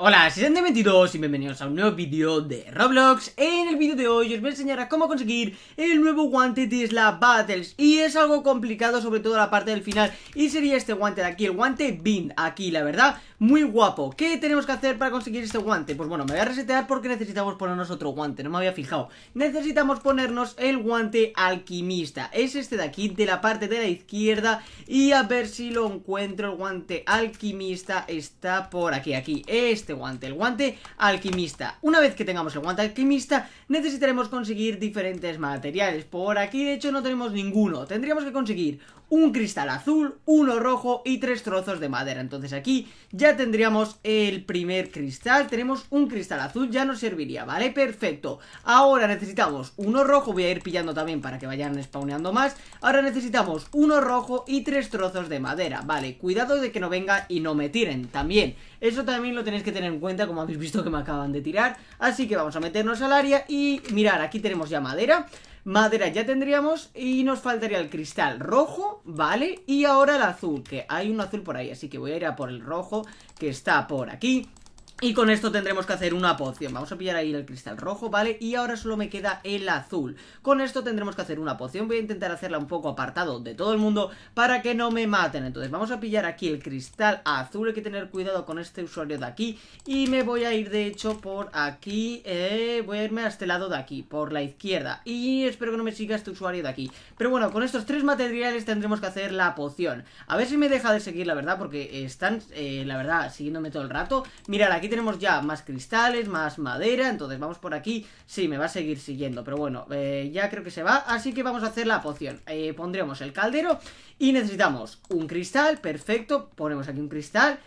Hola, Sente22 y bienvenidos a un nuevo vídeo de Roblox. En el vídeo de hoy os voy a enseñar a cómo conseguir el nuevo guante de Isla Battles y es algo complicado sobre todo la parte del final y sería este guante de aquí, el guante Bean aquí la verdad, muy guapo. ¿Qué tenemos que hacer para conseguir este guante? Pues bueno, me voy a resetear porque necesitamos ponernos otro guante, no me había fijado. Necesitamos ponernos el guante alquimista, es este de aquí, de la parte de la izquierda y a ver si lo encuentro, el guante alquimista está por aquí, aquí, este este guante, el guante alquimista. Una vez que tengamos el guante alquimista, necesitaremos conseguir diferentes materiales. Por aquí, de hecho, no tenemos ninguno. Tendríamos que conseguir un cristal azul, uno rojo y tres trozos de madera. Entonces aquí ya tendríamos el primer cristal, tenemos un cristal azul, ya nos serviría, ¿vale? Perfecto. Ahora necesitamos uno rojo, voy a ir pillando también para que vayan spawneando más. Ahora necesitamos uno rojo y tres trozos de madera, ¿vale? Cuidado de que no venga y no me tiren también. Eso también lo tenéis que tener en cuenta, como habéis visto que me acaban de tirar. Así que vamos a meternos al área y mirar, aquí tenemos ya madera. Madera ya tendríamos y nos faltaría el cristal rojo, ¿vale? Y ahora el azul, que hay un azul por ahí, así que voy a ir a por el rojo que está por aquí y con esto tendremos que hacer una poción Vamos a pillar ahí el cristal rojo, ¿vale? Y ahora solo me queda el azul Con esto tendremos que hacer una poción Voy a intentar hacerla un poco apartado de todo el mundo Para que no me maten Entonces vamos a pillar aquí el cristal azul Hay que tener cuidado con este usuario de aquí Y me voy a ir de hecho por aquí eh, Voy a irme a este lado de aquí Por la izquierda Y espero que no me siga este usuario de aquí Pero bueno, con estos tres materiales tendremos que hacer la poción A ver si me deja de seguir, la verdad Porque están, eh, la verdad, siguiéndome todo el rato Mirad, aquí tenemos ya más cristales, más madera, entonces vamos por aquí. Sí, me va a seguir siguiendo, pero bueno, eh, ya creo que se va. Así que vamos a hacer la poción. Eh, pondremos el caldero y necesitamos un cristal, perfecto. Ponemos aquí un cristal.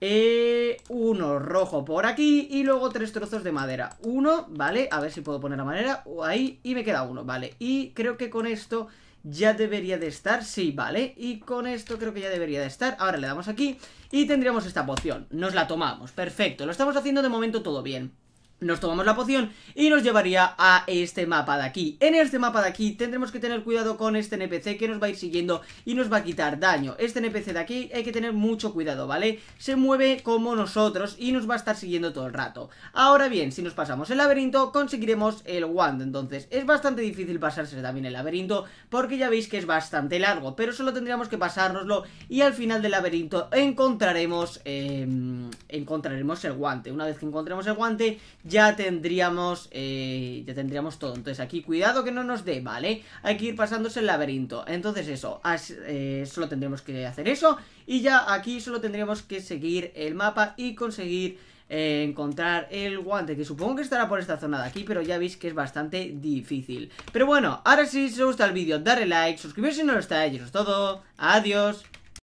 Eh, uno rojo por aquí y luego tres trozos de madera. Uno, vale, a ver si puedo poner la madera ahí y me queda uno, vale. Y creo que con esto ya debería de estar, sí, vale Y con esto creo que ya debería de estar Ahora le damos aquí y tendríamos esta poción Nos la tomamos, perfecto, lo estamos haciendo de momento todo bien nos tomamos la poción y nos llevaría a este mapa de aquí. En este mapa de aquí tendremos que tener cuidado con este NPC que nos va a ir siguiendo y nos va a quitar daño. Este NPC de aquí hay que tener mucho cuidado, ¿vale? Se mueve como nosotros y nos va a estar siguiendo todo el rato. Ahora bien, si nos pasamos el laberinto conseguiremos el guante entonces es bastante difícil pasarse también el laberinto porque ya veis que es bastante largo, pero solo tendríamos que pasárnoslo y al final del laberinto encontraremos, em, encontraremos el guante. Una vez que encontremos el guante ya tendríamos, eh, ya tendríamos todo. Entonces aquí, cuidado que no nos dé, ¿vale? Hay que ir pasándose el laberinto. Entonces eso, eh, solo tendremos que hacer eso y ya aquí solo tendríamos que seguir el mapa y conseguir eh, encontrar el guante, que supongo que estará por esta zona de aquí, pero ya veis que es bastante difícil. Pero bueno, ahora sí, si os gusta el vídeo, darle like, suscribirse si no lo estáis, y eso es todo. Adiós.